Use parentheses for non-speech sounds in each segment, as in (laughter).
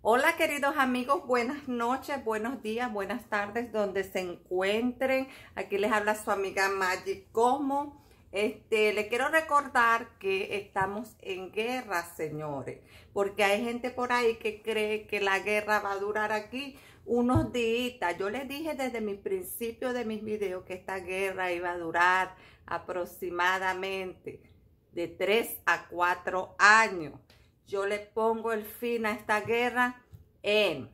Hola queridos amigos, buenas noches, buenos días, buenas tardes, donde se encuentren. Aquí les habla su amiga Magic Como. Este, le quiero recordar que estamos en guerra, señores, porque hay gente por ahí que cree que la guerra va a durar aquí unos días. Yo les dije desde mi principio de mis videos que esta guerra iba a durar aproximadamente de 3 a 4 años yo le pongo el fin a esta guerra en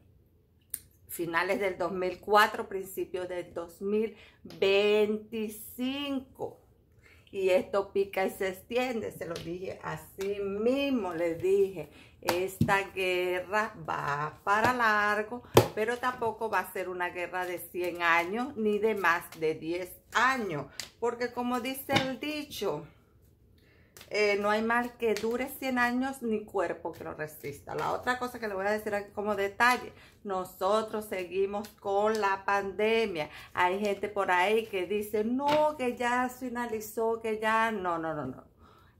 finales del 2004, principios del 2025. Y esto pica y se extiende, se lo dije así mismo, le dije. Esta guerra va para largo, pero tampoco va a ser una guerra de 100 años ni de más de 10 años. Porque como dice el dicho, eh, no hay mal que dure 100 años ni cuerpo que lo resista. La otra cosa que le voy a decir como detalle, nosotros seguimos con la pandemia. Hay gente por ahí que dice, no, que ya finalizó, que ya, no, no, no, no.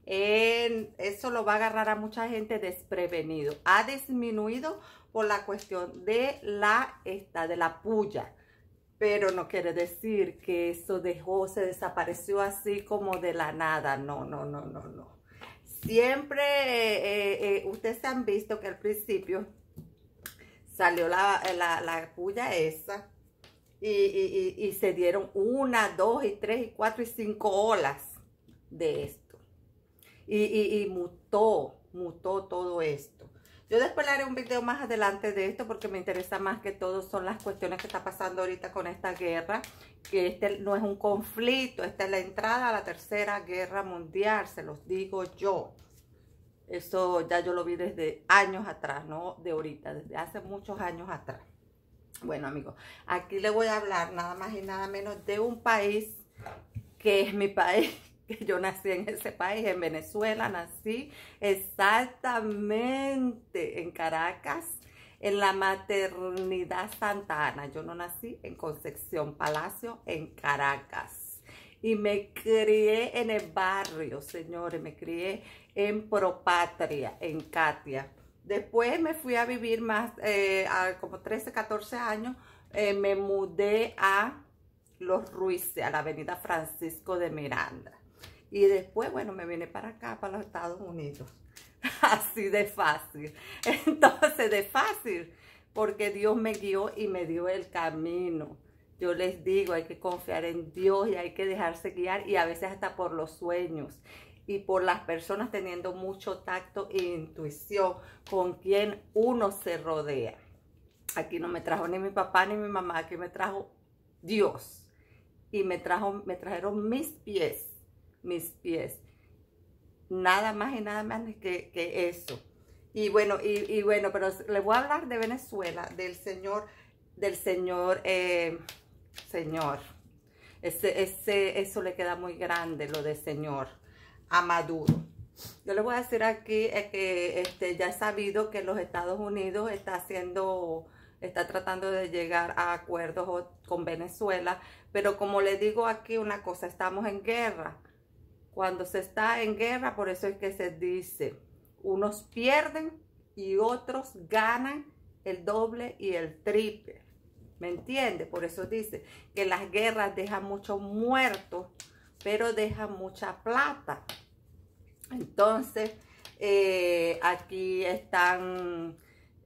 eso lo va a agarrar a mucha gente desprevenido. Ha disminuido por la cuestión de la, esta, de la puya pero no quiere decir que eso dejó, se desapareció así como de la nada. No, no, no, no, no. Siempre, eh, eh, eh, ustedes han visto que al principio salió la, la, la puya esa y, se dieron una, dos y tres y cuatro y cinco olas de esto. y, mutó, mutó todo esto. Yo después le haré un video más adelante de esto porque me interesa más que todo son las cuestiones que está pasando ahorita con esta guerra, que este no es un conflicto, esta es la entrada a la tercera guerra mundial, se los digo yo. Eso ya yo lo vi desde años atrás, no de ahorita, desde hace muchos años atrás. Bueno, amigos, aquí le voy a hablar nada más y nada menos de un país que es mi país yo nací en ese país, en Venezuela, nací exactamente en Caracas, en la maternidad Santa Ana. Yo no nací en Concepción Palacio, en Caracas. Y me crié en el barrio, señores, me crié en Propatria, en Katia. Después me fui a vivir más, eh, como 13, 14 años, eh, me mudé a Los Ruiz, a la avenida Francisco de Miranda. Y después, bueno, me vine para acá, para los Estados Unidos. (laughs) Así de fácil. (laughs) Entonces, de fácil, porque Dios me guió y me dio el camino. Yo les digo, hay que confiar en Dios y hay que dejarse guiar y a veces hasta por los sueños y por las personas teniendo mucho tacto e intuición con quien uno se rodea. Aquí no me trajo ni mi papá ni mi mamá, aquí me trajo Dios y me, trajo, me trajeron mis pies mis pies. Nada más y nada más que, eso. Y bueno, y, y, bueno, pero le voy a hablar de Venezuela, del señor, del señor, eh, señor. Ese, ese, eso le queda muy grande, lo de señor, a Maduro. Yo le voy a decir aquí es eh, que este, ya he sabido que los Estados Unidos está haciendo está tratando de llegar a acuerdos con Venezuela, pero como le digo aquí una cosa, estamos en guerra. Cuando se está en guerra, por eso es que se dice, unos pierden y otros ganan el doble y el triple. ¿Me entiende? Por eso dice que las guerras dejan muchos muertos, pero dejan mucha plata. Entonces, eh, aquí están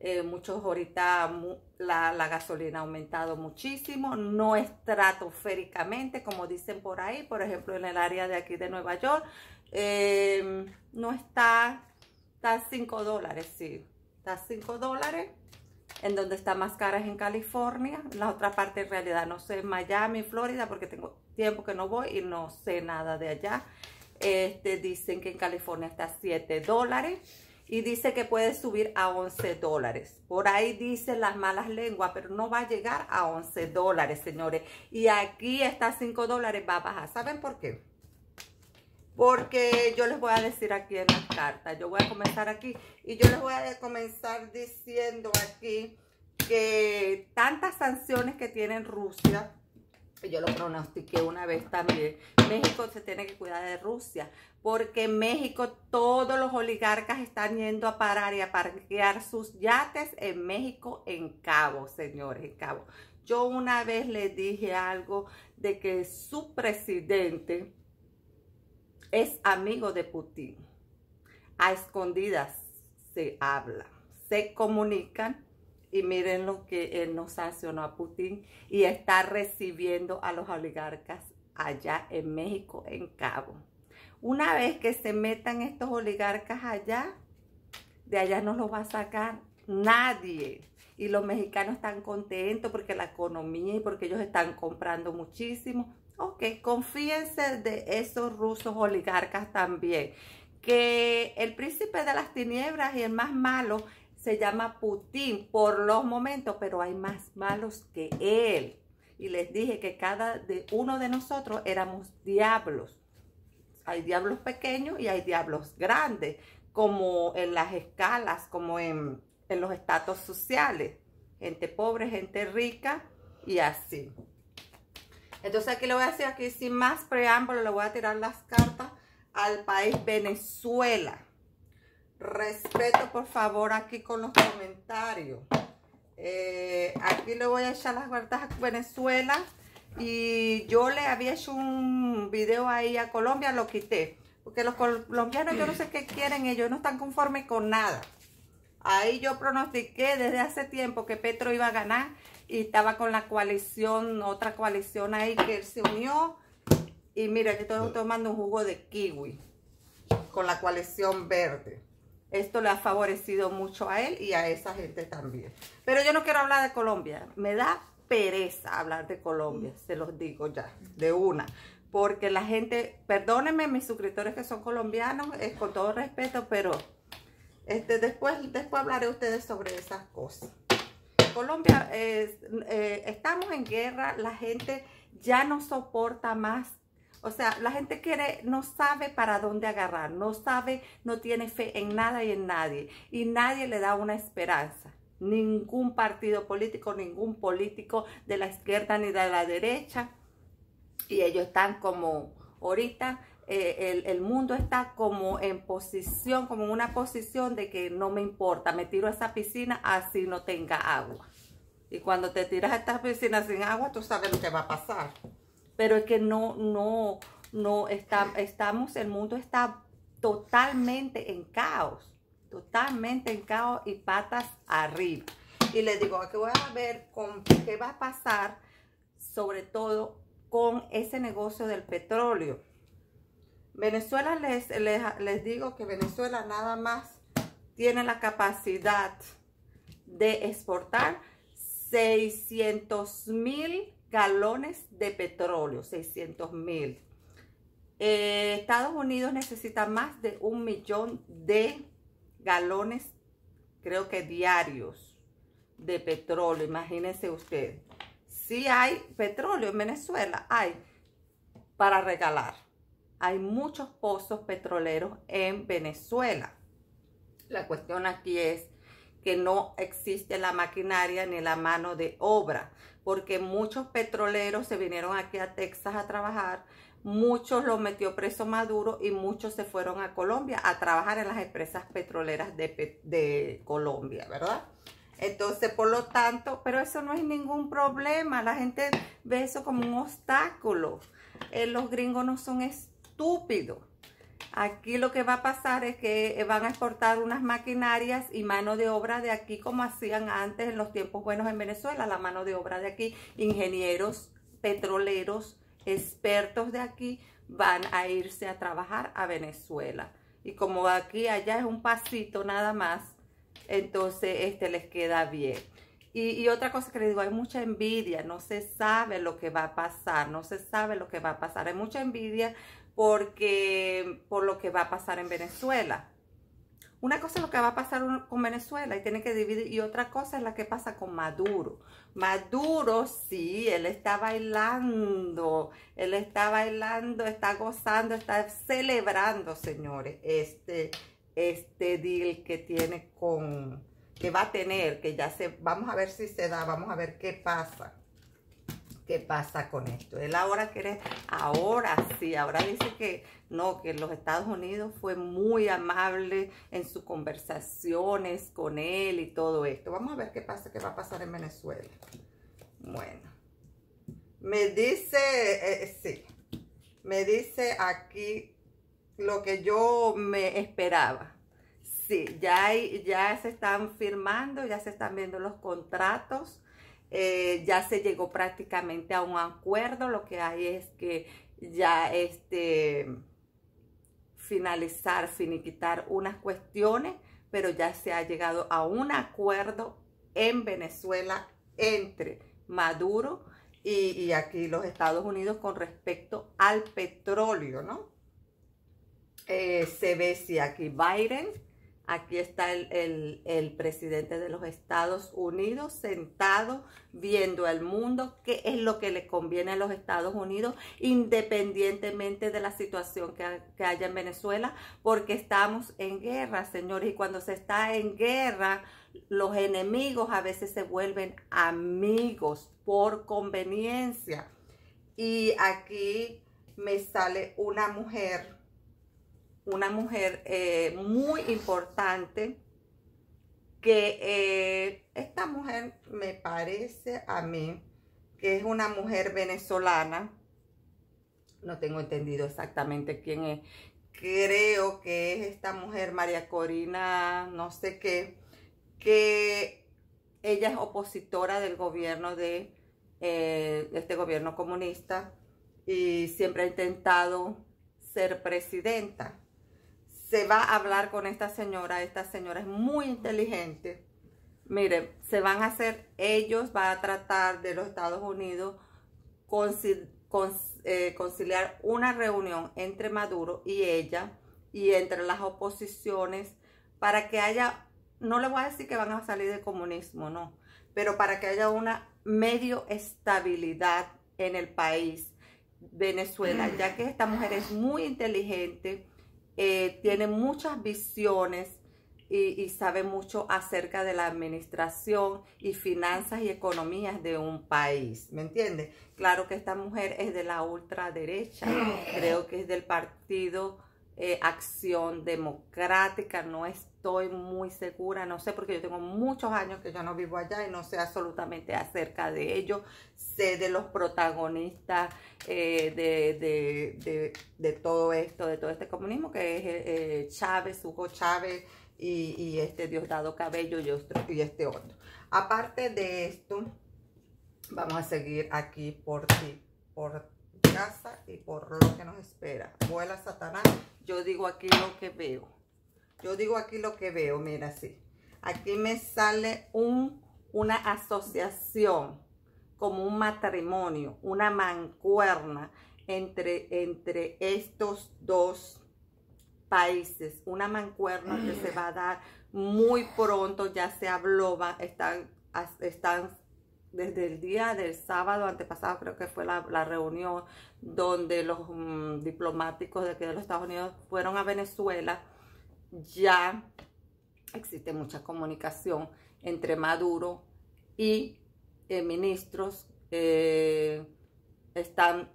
eh, muchos ahorita la, gasolina ha aumentado muchísimo, no estratosféricamente, como dicen por ahí, por ejemplo, en el área de aquí de Nueva York, eh, no está, está 5 dólares, sí, está 5 dólares, en donde está más caras es en California, la otra parte en realidad no sé, Miami, Florida, porque tengo tiempo que no voy y no sé nada de allá, este, dicen que en California está 7 dólares, y dice que puede subir a 11 dólares. Por ahí dicen las malas lenguas, pero no va a llegar a 11 dólares, señores. Y aquí está 5 dólares, va a bajar. ¿Saben por qué? Porque yo les voy a decir aquí en las cartas. Yo voy a comenzar aquí y yo les voy a comenzar diciendo aquí que tantas sanciones que tiene Rusia yo lo pronostiqué una vez también, México se tiene que cuidar de Rusia, porque en México todos los oligarcas están yendo a parar y a parquear sus yates en México, en Cabo, señores, en Cabo. Yo una vez les dije algo de que su presidente es amigo de Putin. A escondidas se habla, se comunican y miren lo que él nos sancionó a Putin y está recibiendo a los oligarcas allá en México, en Cabo. Una vez que se metan estos oligarcas allá, de allá no los va a sacar nadie. Y los mexicanos están contentos porque la economía y porque ellos están comprando muchísimo. Ok, confíense de esos rusos oligarcas también. Que el príncipe de las tinieblas y el más malo se llama Putin por los momentos, pero hay más malos que él. Y les dije que cada uno de nosotros éramos diablos. Hay diablos pequeños y hay diablos grandes, como en las escalas, como en, los estatus sociales. Gente pobre, gente rica y así. Entonces aquí lo voy a decir aquí sin más preámbulo, le voy a tirar las cartas al país Venezuela. Respeto, por favor, aquí con los comentarios. Eh, aquí le voy a echar las guardas a Venezuela. Y yo le había hecho un video ahí a Colombia, lo quité. Porque los colombianos, yo no sé qué quieren, ellos no están conformes con nada. Ahí yo pronostiqué desde hace tiempo que Petro iba a ganar y estaba con la coalición, otra coalición ahí que se unió. Y mira, que estoy tomando un jugo de kiwi con la coalición verde. Esto le ha favorecido mucho a él y a esa gente también. Pero yo no quiero hablar de Colombia. Me da pereza hablar de Colombia, se los digo ya, de una. Porque la gente, perdónenme mis suscriptores que son colombianos, es con todo respeto, pero este, después, después hablaré a ustedes sobre esas cosas. Colombia, eh, estamos en guerra, la gente ya no soporta más o sea, la gente quiere, no sabe para dónde agarrar, no sabe, no tiene fe en nada y en nadie. Y nadie le da una esperanza. Ningún partido político, ningún político de la izquierda ni de la derecha. Y ellos están como ahorita, eh, el, el, mundo está como en posición, como en una posición de que no me importa, me tiro a esa piscina así no tenga agua. Y cuando te tiras a esta piscina sin agua, tú sabes lo que va a pasar pero es que no, no, no, está, estamos, el mundo está totalmente en caos, totalmente en caos y patas arriba. Y les digo aquí voy a ver con qué va a pasar, sobre todo con ese negocio del petróleo. Venezuela, les, les, les digo que Venezuela nada más tiene la capacidad de exportar 600 mil galones de petróleo, 600 mil. Eh, Estados Unidos necesita más de un millón de galones, creo que diarios, de petróleo. Imagínense usted. Si hay petróleo en Venezuela, hay para regalar. Hay muchos pozos petroleros en Venezuela. La cuestión aquí es que no existe la maquinaria ni la mano de obra, porque muchos petroleros se vinieron aquí a Texas a trabajar, muchos los metió preso Maduro y muchos se fueron a Colombia a trabajar en las empresas petroleras de, Colombia, ¿verdad? Entonces, por lo tanto, pero eso no es ningún problema. La gente ve eso como un obstáculo. Eh, los gringos no son estúpidos. Aquí lo que va a pasar es que eh, van a exportar unas maquinarias y mano de obra de aquí como hacían antes en los tiempos buenos en Venezuela, la mano de obra de aquí, ingenieros, petroleros, expertos de aquí van a irse a trabajar a Venezuela. Y como aquí allá es un pasito nada más, entonces este les queda bien. Y, otra cosa que les digo, hay mucha envidia, no se sabe lo que va a pasar, no se sabe lo que va a pasar. Hay mucha envidia porque por lo que va a pasar en Venezuela. Una cosa es lo que va a pasar con Venezuela y tiene que dividir, y otra cosa es la que pasa con Maduro. Maduro, sí, él está bailando, él está bailando, está gozando, está celebrando, señores, este, este deal que tiene con, que va a tener, que ya se, vamos a ver si se da, vamos a ver qué pasa qué pasa con esto. Él ahora quiere, ahora sí, ahora dice que no, que los Estados Unidos fue muy amable en sus conversaciones con él y todo esto. Vamos a ver qué pasa, qué va a pasar en Venezuela. Bueno, me dice, eh, eh sí, me dice aquí lo que yo me esperaba. Sí, ya, hay, ya se están firmando, ya se están viendo los contratos eh, ya se llegó prácticamente a un acuerdo, lo que hay es que ya este finalizar, finiquitar unas cuestiones, pero ya se ha llegado a un acuerdo en Venezuela entre Maduro y, aquí los Estados Unidos con respecto al petróleo, ¿no? Eh, se ve si aquí Biden Aquí está el, presidente de los Estados Unidos sentado viendo al mundo qué es lo que le conviene a los Estados Unidos independientemente de la situación que, que haya en Venezuela porque estamos en guerra, señores, y cuando se está en guerra los enemigos a veces se vuelven amigos por conveniencia. Y aquí me sale una mujer una mujer eh, muy importante que eh, esta mujer me parece a mí que es una mujer venezolana, no tengo entendido exactamente quién es, creo que es esta mujer María Corina, no sé qué, que ella es opositora del gobierno de eh, este gobierno comunista y siempre ha intentado ser presidenta se va a hablar con esta señora. Esta señora es muy inteligente. Miren, se van a hacer, ellos van a tratar de los Estados Unidos eh, conciliar una reunión entre Maduro y ella y entre las oposiciones para que haya, no le voy a decir que van a salir del comunismo, no, pero para que haya una medio estabilidad en el país, Venezuela, ya que esta mujer es muy inteligente, eh, tiene muchas visiones y, y, sabe mucho acerca de la administración y finanzas y economías de un país, ¿me entiendes? Claro que esta mujer es de la ultraderecha, ah. creo que es del partido eh, acción democrática, no estoy muy segura, no sé, porque yo tengo muchos años que yo no vivo allá y no sé absolutamente acerca de ello, sé de los protagonistas eh, de, de, todo esto, de todo este comunismo, que es eh, Chávez, Hugo Chávez y, y, este Diosdado Cabello y, y este otro. Aparte de esto, vamos a seguir aquí por ti, por casa y por lo que nos espera. Vuela Satanás yo digo aquí lo que veo. Yo digo aquí lo que veo, mira sí, Aquí me sale un, una asociación, como un matrimonio, una mancuerna entre, entre estos dos países. Una mancuerna que se va a dar muy pronto, ya se habló, va, están, están desde el día del sábado antepasado, creo que fue la, reunión donde los mm, diplomáticos de aquí de los Estados Unidos fueron a Venezuela, ya existe mucha comunicación entre Maduro y eh, ministros eh, están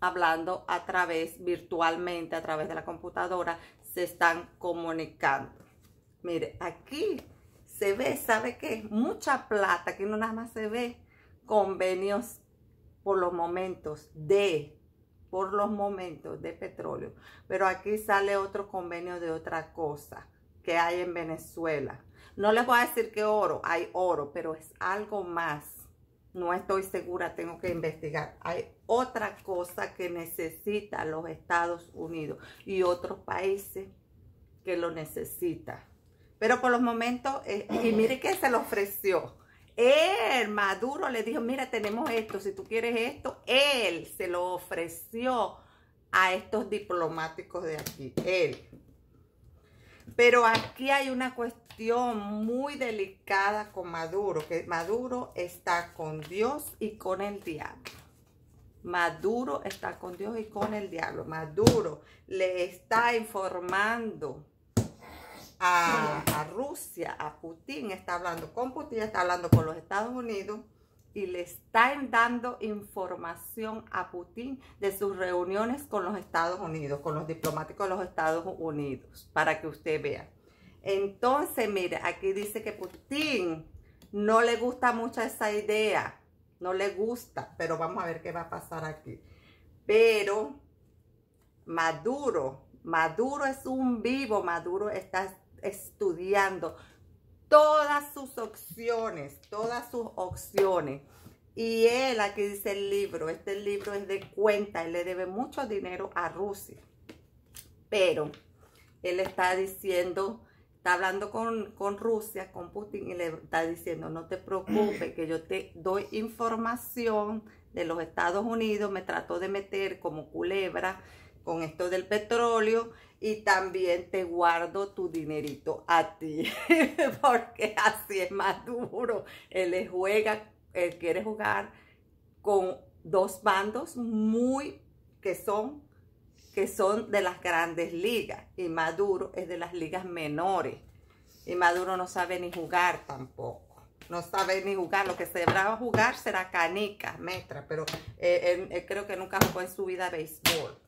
hablando a través, virtualmente, a través de la computadora, se están comunicando. Mire, aquí se ve, ¿sabe qué? Mucha plata, que no nada más se ve convenios por los momentos de, por los momentos de petróleo. Pero aquí sale otro convenio de otra cosa que hay en Venezuela. No les voy a decir que oro, hay oro, pero es algo más. No estoy segura, tengo que investigar. Hay otra cosa que necesita los Estados Unidos y otros países que lo necesitan. Pero por los momentos, eh, y mire que se lo ofreció. Él, Maduro, le dijo, mira, tenemos esto, si tú quieres esto, él se lo ofreció a estos diplomáticos de aquí, él. Pero aquí hay una cuestión muy delicada con Maduro, que Maduro está con Dios y con el diablo. Maduro está con Dios y con el diablo. Maduro le está informando a, Rusia, a Putin, está hablando con Putin, está hablando con los Estados Unidos y le están dando información a Putin de sus reuniones con los Estados Unidos, con los diplomáticos de los Estados Unidos, para que usted vea. Entonces, mire, aquí dice que Putin no le gusta mucho esa idea, no le gusta, pero vamos a ver qué va a pasar aquí. Pero Maduro Maduro es un vivo, Maduro está estudiando todas sus opciones, todas sus opciones. Y él, aquí dice el libro, este libro es de cuenta, él le debe mucho dinero a Rusia. Pero él está diciendo, está hablando con, con Rusia, con Putin, y le está diciendo, no te preocupes, que yo te doy información de los Estados Unidos, me trató de meter como culebra, con esto del petróleo y también te guardo tu dinerito a ti, (laughs) porque así es más duro. Él juega, él quiere jugar con dos bandos muy que son que son de las grandes ligas y Maduro es de las ligas menores y Maduro no sabe ni jugar tampoco no sabe ni jugar lo que se jugar será canica metra pero eh, él creo que nunca jugó en su vida béisbol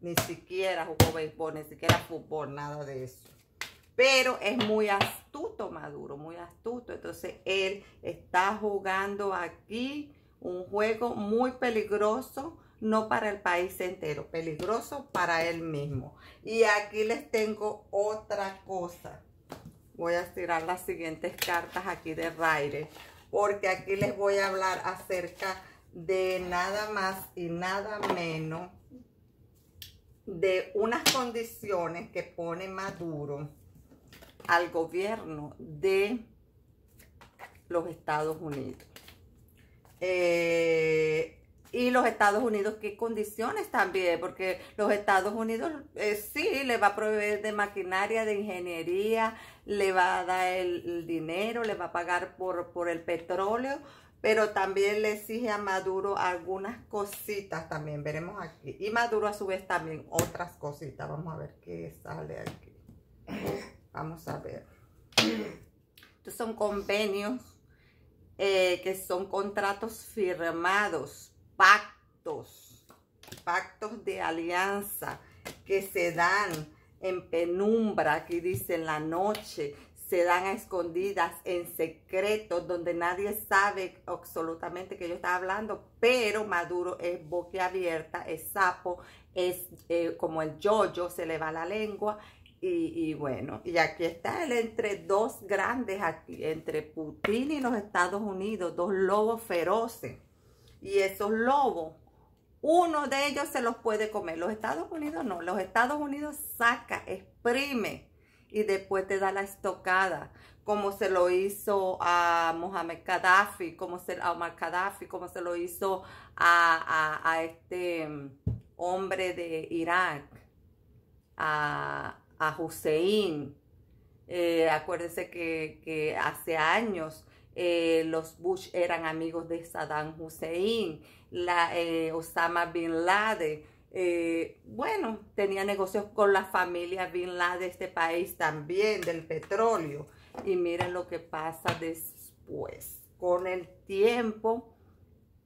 ni siquiera jugó béisbol, ni siquiera fútbol, nada de eso. Pero es muy astuto Maduro, muy astuto. Entonces él está jugando aquí un juego muy peligroso, no para el país entero, peligroso para él mismo. Y aquí les tengo otra cosa. Voy a tirar las siguientes cartas aquí de Raire, porque aquí les voy a hablar acerca de nada más y nada menos de unas condiciones que pone Maduro al gobierno de los Estados Unidos. Eh, y los Estados Unidos, ¿qué condiciones también? Porque los Estados Unidos eh, sí le va a proveer de maquinaria, de ingeniería, le va a dar el, el dinero, le va a pagar por, por el petróleo, pero también le exige a Maduro algunas cositas también, veremos aquí. Y Maduro a su vez también otras cositas, vamos a ver qué sale aquí. Vamos a ver. Estos son convenios eh, que son contratos firmados, pactos, pactos de alianza que se dan en penumbra, aquí dice en la noche, se dan a escondidas, en secreto, donde nadie sabe absolutamente que yo estaba hablando, pero Maduro es boquiabierta, es sapo, es eh, como el yoyo, se le va la lengua. Y, bueno, y aquí está él entre dos grandes, aquí, entre Putin y los Estados Unidos, dos lobos feroces. Y esos lobos, uno de ellos se los puede comer. Los Estados Unidos no, los Estados Unidos saca, exprime y después te da la estocada, como se lo hizo a Mohamed Gaddafi, como se, a Omar Gaddafi, como se lo hizo a, este mm, hombre de Irak, a, Hussein. Eh, acuérdense que, hace años eh, los Bush eran amigos de Saddam Hussein, la, eh, Osama Bin Laden eh, bueno, tenía negocios con la familia Bin de este país también, del petróleo. Y miren lo que pasa después. Con el tiempo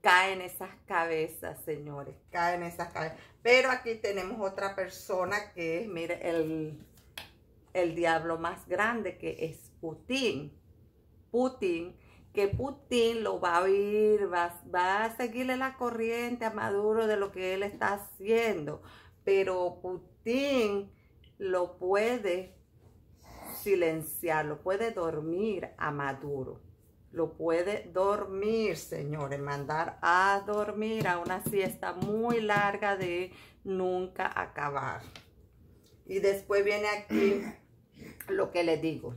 caen esas cabezas, señores, caen esas cabezas. Pero aquí tenemos otra persona que es, mire el, el diablo más grande que es Putin. Putin que Putin lo va a oír, va, va, a seguirle la corriente a Maduro de lo que él está haciendo. Pero Putin lo puede silenciar, lo puede dormir a Maduro. Lo puede dormir, señores, mandar a dormir a una siesta muy larga de nunca acabar. Y después viene aquí lo que le digo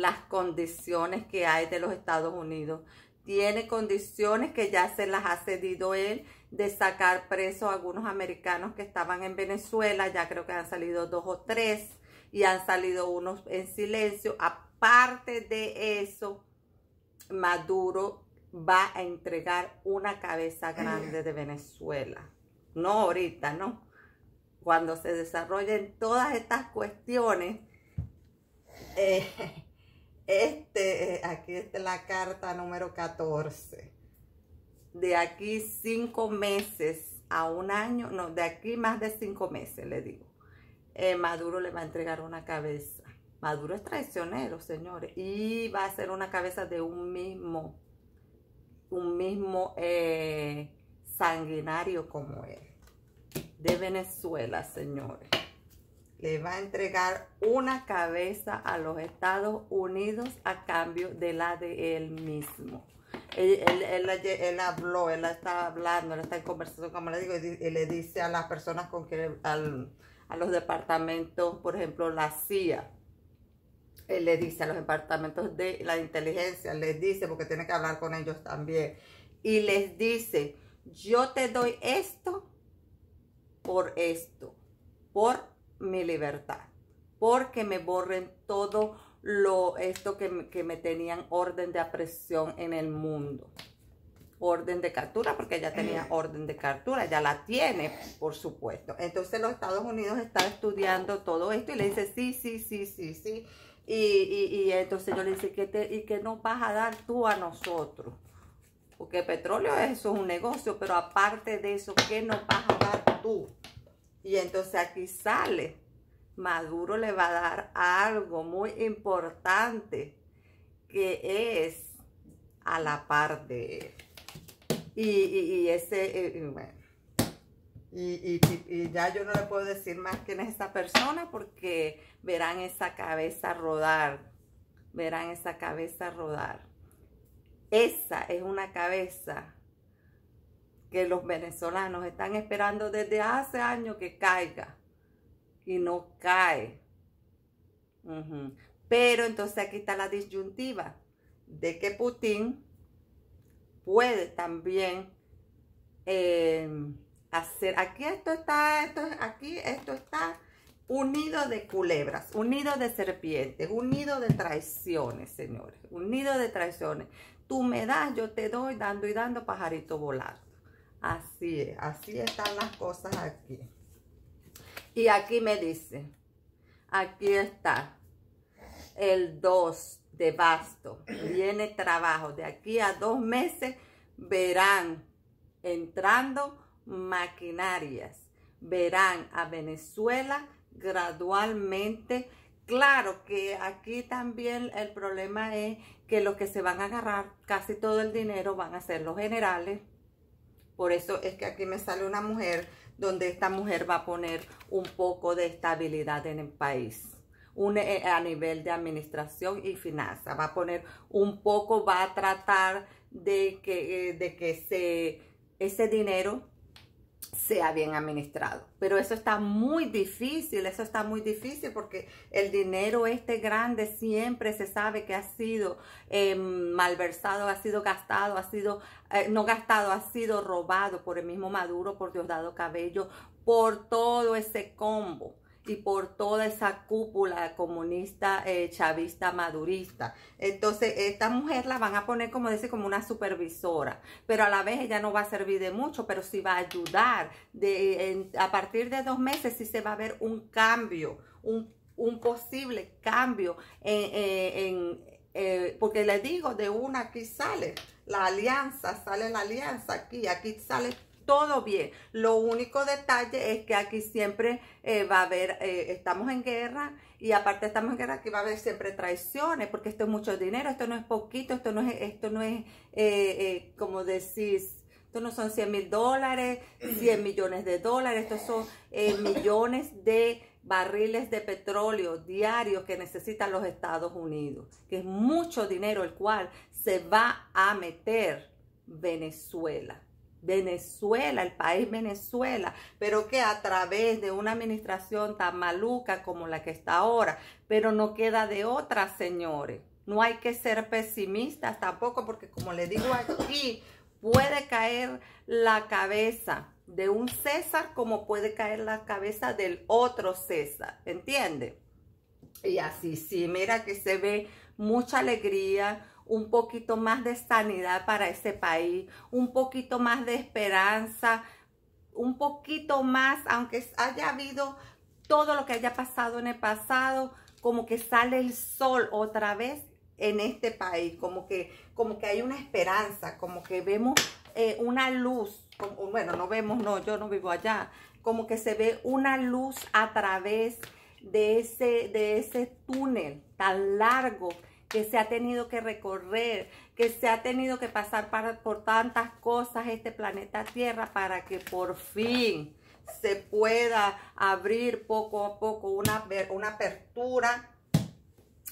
las condiciones que hay de los Estados Unidos. Tiene condiciones que ya se las ha cedido él de sacar presos a algunos americanos que estaban en Venezuela, ya creo que han salido dos o tres y han salido unos en silencio. Aparte de eso, Maduro va a entregar una cabeza grande de Venezuela. No ahorita, ¿no? Cuando se desarrollen todas estas cuestiones, eh, este, aquí está la carta número 14. De aquí cinco meses a un año, no, de aquí más de cinco meses, le digo. Eh, Maduro le va a entregar una cabeza. Maduro es traicionero, señores, y va a ser una cabeza de un mismo, un mismo eh, sanguinario como él, de Venezuela, señores le va a entregar una cabeza a los Estados Unidos a cambio de la de él mismo. Él, habló, él está hablando, él está en conversación, como le digo, y, le dice a las personas con que, a los departamentos, por ejemplo, la CIA, él le dice a los departamentos de la inteligencia, les dice, porque tiene que hablar con ellos también, y les dice, yo te doy esto por esto, por mi libertad, porque me borren todo lo esto que, que me tenían orden de apresión en el mundo. Orden de captura, porque ya tenía orden de captura, ya la tiene, por supuesto. Entonces los Estados Unidos está estudiando todo esto y le dice, sí, sí, sí, sí, sí. Y, y, y entonces yo le dice, ¿y que nos vas a dar tú a nosotros? Porque petróleo eso es un negocio, pero aparte de eso, ¿qué nos vas a dar tú? Y entonces aquí sale. Maduro le va a dar algo muy importante que es a la par de él. Y, ese, eh, y, ya yo no le puedo decir más quién es esta persona porque verán esa cabeza rodar, verán esa cabeza rodar. Esa es una cabeza que los venezolanos están esperando desde hace años que caiga y no cae. Pero entonces aquí está la disyuntiva de que Putin puede también eh, hacer, aquí esto está, esto, aquí esto está unido de culebras, unido de serpientes, unido de traiciones, señores, unido de traiciones. Tú me das, yo te doy, dando y dando pajarito volado. Así es, así están las cosas aquí. Y aquí me dice, aquí está el 2 de basto. Viene trabajo. De aquí a dos meses verán entrando maquinarias. Verán a Venezuela gradualmente. Claro que aquí también el problema es que los que se van a agarrar casi todo el dinero van a ser los generales. Por eso es que aquí me sale una mujer donde esta mujer va a poner un poco de estabilidad en el país. Un, eh, a nivel de administración y finanza. Va a poner un poco, va a tratar de que, eh, de que se, ese dinero sea bien administrado. Pero eso está muy difícil, eso está muy difícil porque el dinero este grande siempre se sabe que ha sido eh, malversado, ha sido gastado, ha sido, eh, no gastado, ha sido robado por el mismo Maduro, por dado Cabello, por todo ese combo y por toda esa cúpula comunista, eh, chavista, madurista. Entonces, esta mujer la van a poner, como dice, como una supervisora, pero a la vez ella no va a servir de mucho, pero sí va a ayudar. De, a partir de dos meses sí se va a ver un cambio, un, posible cambio en, eh, eh, porque le digo, de una aquí sale la alianza, sale la alianza aquí, aquí sale todo bien. Lo único detalle es que aquí siempre eh, va a haber, eh, estamos en guerra y aparte estamos en guerra, aquí va a haber siempre traiciones porque esto es mucho dinero, esto no es poquito, esto no es, esto no es, eh, como decís, esto no son 100 mil dólares, 100 millones de dólares, estos son millones de barriles de petróleo diarios que necesitan los Estados Unidos, que es mucho dinero el cual se va a meter Venezuela. Venezuela, el país Venezuela, pero que a través de una administración tan maluca como la que está ahora, pero no queda de otra, señores. No hay que ser pesimistas tampoco, porque como le digo aquí, puede caer la cabeza de un César como puede caer la cabeza del otro César, ¿entiende? Y así, sí, mira que se ve mucha alegría, un poquito más de sanidad para ese país, un poquito más de esperanza, un poquito más, aunque haya habido todo lo que haya pasado en el pasado, como que sale el sol otra vez en este país, como que, como que hay una esperanza, como que vemos eh, una luz, bueno, no vemos, no, yo no vivo allá, como que se ve una luz a través de ese, de ese túnel tan largo que se ha tenido que recorrer, que se ha tenido que pasar por tantas cosas este planeta Tierra para que por fin se pueda abrir poco a poco una, una apertura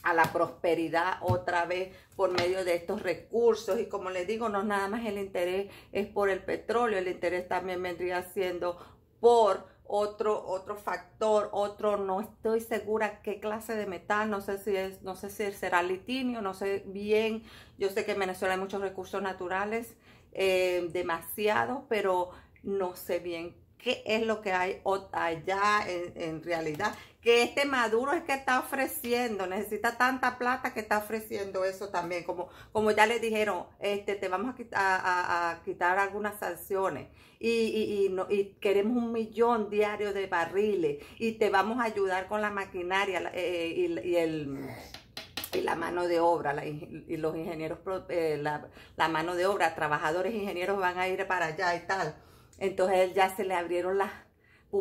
a la prosperidad otra vez por medio de estos recursos. Y como les digo, no nada más el interés es por el petróleo, el interés también vendría siendo por otro, otro factor, otro, no estoy segura qué clase de metal, no sé si es, no sé si será litinio, no sé bien, yo sé que en Venezuela hay muchos recursos naturales, eh, demasiado, pero no sé bien qué es lo que hay allá en realidad que este Maduro es que está ofreciendo, necesita tanta plata que está ofreciendo eso también, como, como ya le dijeron, este, te vamos a, quitar, a, quitar algunas sanciones y, queremos un millón diario de barriles y te vamos a ayudar con la maquinaria eh, y, el, y la mano de obra, y los ingenieros, eh, la, la mano de obra, trabajadores, e ingenieros van a ir para allá y tal. Entonces ya se le abrieron las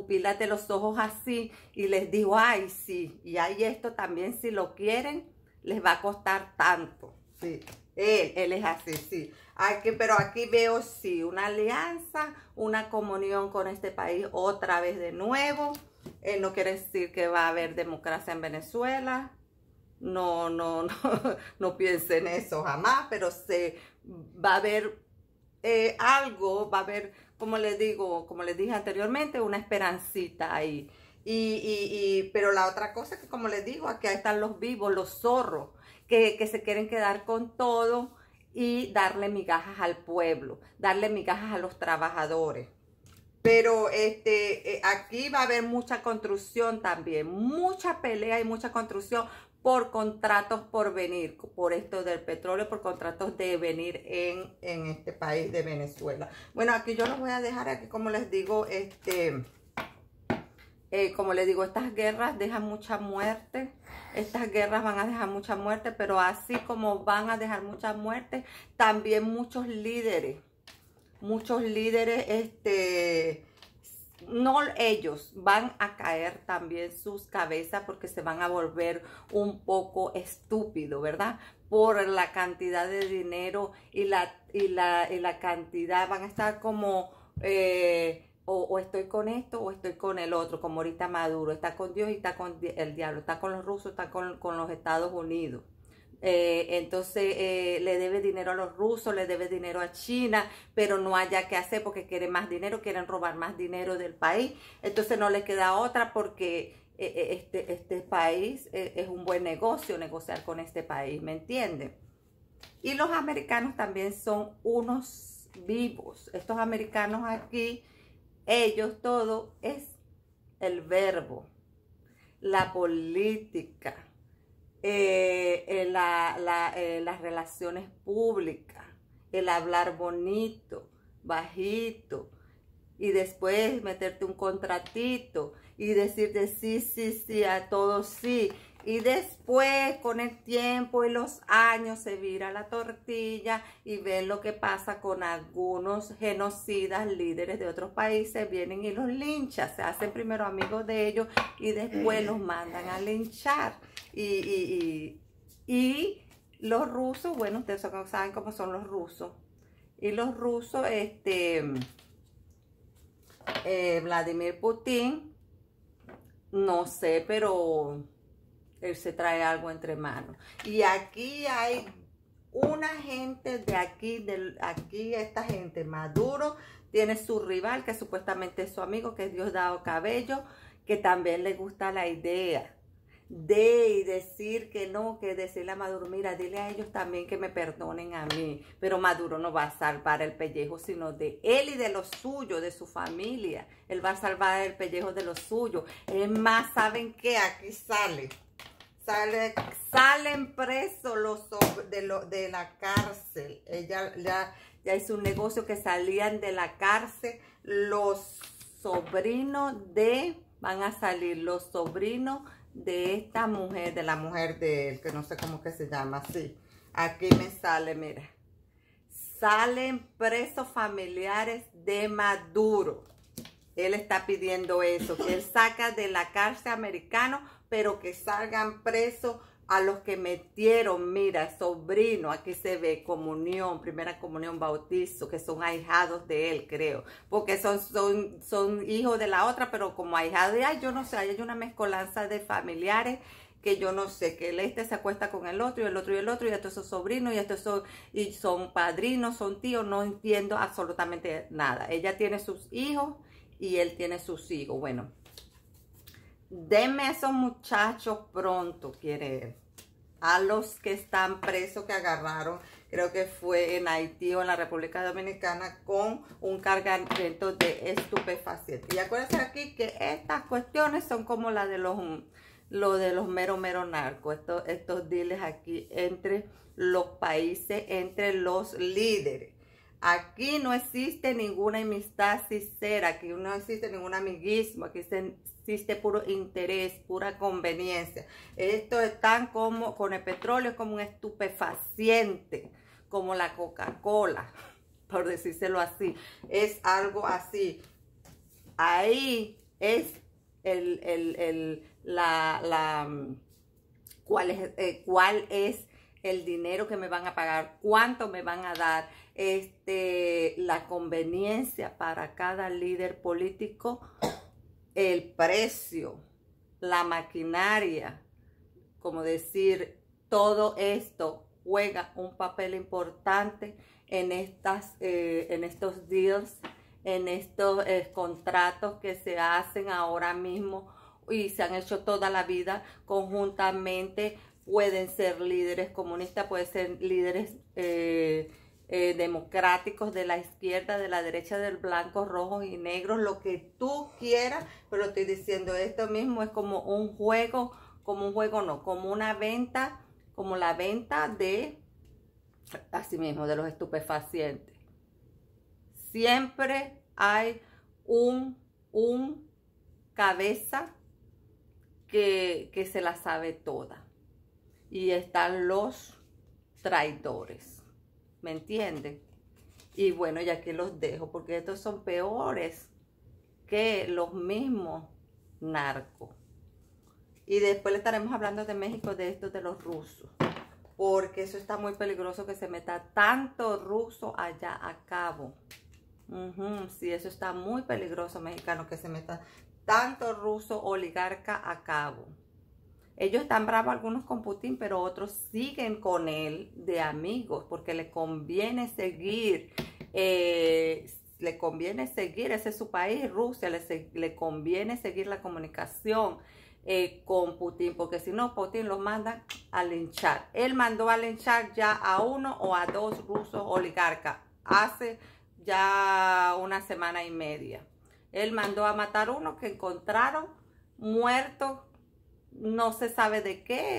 pupilas los ojos así y les digo, ay, sí, y hay esto también, si lo quieren, les va a costar tanto. Sí, él, es así, sí. que pero aquí veo, sí, una alianza, una comunión con este país otra vez de nuevo. Él no quiere decir que va a haber democracia en Venezuela. No, no, (laughs) no, no piensen eso jamás, pero se va a haber eh, algo, va a haber como les digo, como les dije anteriormente, una esperancita ahí. Y, y, pero la otra cosa que como les digo, aquí están los vivos, los zorros, que, que se quieren quedar con todo y darle migajas al pueblo, darle migajas a los trabajadores. Pero este, eh, aquí va a haber mucha construcción también, mucha pelea y mucha construcción, por contratos por venir, por esto del petróleo, por contratos de venir en, este país de Venezuela. Bueno, aquí yo los voy a dejar, aquí como les digo, este... Eh, como les digo, estas guerras dejan mucha muerte. Estas guerras van a dejar mucha muerte, pero así como van a dejar mucha muerte, también muchos líderes, muchos líderes, este, no ellos van a caer también sus cabezas porque se van a volver un poco estúpido, ¿verdad? Por la cantidad de dinero y la, cantidad, van a estar como, eh, o, estoy con esto o estoy con el otro, como ahorita Maduro, está con Dios y está con el diablo, está con los rusos, está con, con los Estados Unidos. Eh, entonces eh, le debe dinero a los rusos, le debe dinero a China, pero no haya que hacer porque quieren más dinero, quieren robar más dinero del país. Entonces no les queda otra porque eh, este, este país es un buen negocio negociar con este país, ¿me entienden? Y los americanos también son unos vivos. Estos americanos aquí, ellos todo es el verbo, la política eh, eh, las relaciones públicas, el hablar bonito, bajito, y después meterte un contratito y decirte sí, sí, sí, a todos sí. Y después, con el tiempo y los años, se vira la tortilla y ven lo que pasa con algunos genocidas, líderes de otros países, vienen y los linchan. Se hacen primero amigos de ellos y después los mandan a linchar y, y, los rusos, bueno, ustedes saben cómo son los rusos. Y los rusos, este, eh, Vladimir Putin, no sé, pero él se trae algo entre manos. Y aquí hay una gente de aquí, de aquí esta gente, Maduro, tiene su rival, que supuestamente es su amigo, que es Diosdado Cabello, que también le gusta la idea de y decir que no, que decirle a Maduro, mira, dile a ellos también que me perdonen a mí, pero Maduro no va a salvar el pellejo, sino de él y de los suyos, de su familia. Él va a salvar el pellejo de los suyos. Es más, ¿saben qué? Aquí sale. Sale, salen presos los de, de la cárcel. Ella ya, ya hizo un negocio que salían de la cárcel los sobrinos de, van a salir los sobrinos de esta mujer, de la mujer de él, que no sé cómo que se llama, sí. Aquí me sale, mira. Salen presos familiares de Maduro. Él está pidiendo eso, que él saca de la cárcel americano, pero que salgan presos a los que metieron, mira, sobrino, aquí se ve comunión, primera comunión, bautizo, que son ahijados de él, creo, porque son, son, son hijos de la otra, pero como ahijados, ahí yo no sé, hay una mezcolanza de familiares que yo no sé, que el este se acuesta con el otro y el otro y el otro y estos son sobrinos y estos son, y son padrinos, son tíos, no entiendo absolutamente nada. Ella tiene sus hijos y él tiene sus hijos, bueno. Deme a esos muchachos pronto, quiere él. A los que están presos que agarraron, creo que fue en Haití o en la República Dominicana, con un cargamento de estupefacientes. Y acuérdense aquí que estas cuestiones son como las de los, lo de los mero mero narcos, estos, estos diles aquí entre los países, entre los líderes. Aquí no existe ninguna amistad sincera, aquí no existe ningún amiguismo, aquí se, existe puro interés, pura conveniencia. Esto es tan como con el petróleo, es como un estupefaciente, como la Coca-Cola, (laughs) por decírselo así. Es algo así. Ahí es el, el, el la, la, cuál es, eh, cuál es el dinero que me van a pagar, cuánto me van a dar, este, la conveniencia para cada líder político el precio, la maquinaria, como decir, todo esto juega un papel importante en, estas, eh, en estos deals, en estos eh, contratos que se hacen ahora mismo y se han hecho toda la vida conjuntamente. Pueden ser líderes comunistas, pueden ser líderes eh, eh, democráticos, de la izquierda, de la derecha, del blanco, rojo y negro lo que tú quieras, pero estoy diciendo, esto mismo es como un juego, como un juego no, como una venta, como la venta de, así mismo, de los estupefacientes. Siempre hay un, un cabeza que, que se la sabe toda. Y están los traidores. ¿me entienden? Y bueno, ya que los dejo, porque estos son peores que los mismos narcos. Y después le estaremos hablando de México, de estos de los rusos. Porque eso está muy peligroso que se meta tanto ruso allá a cabo. sí, eso está muy peligroso, mexicano, que se meta tanto ruso oligarca a cabo. Ellos están bravos algunos con Putin, pero otros siguen con él de amigos porque le conviene seguir, eh, le conviene seguir, ese es su país, Rusia, le, le conviene seguir la comunicación eh, con Putin porque si no, Putin los manda a linchar. Él mandó a linchar ya a uno o a dos rusos oligarcas hace ya una semana y media. Él mandó a matar uno que encontraron muerto no se sabe de qué,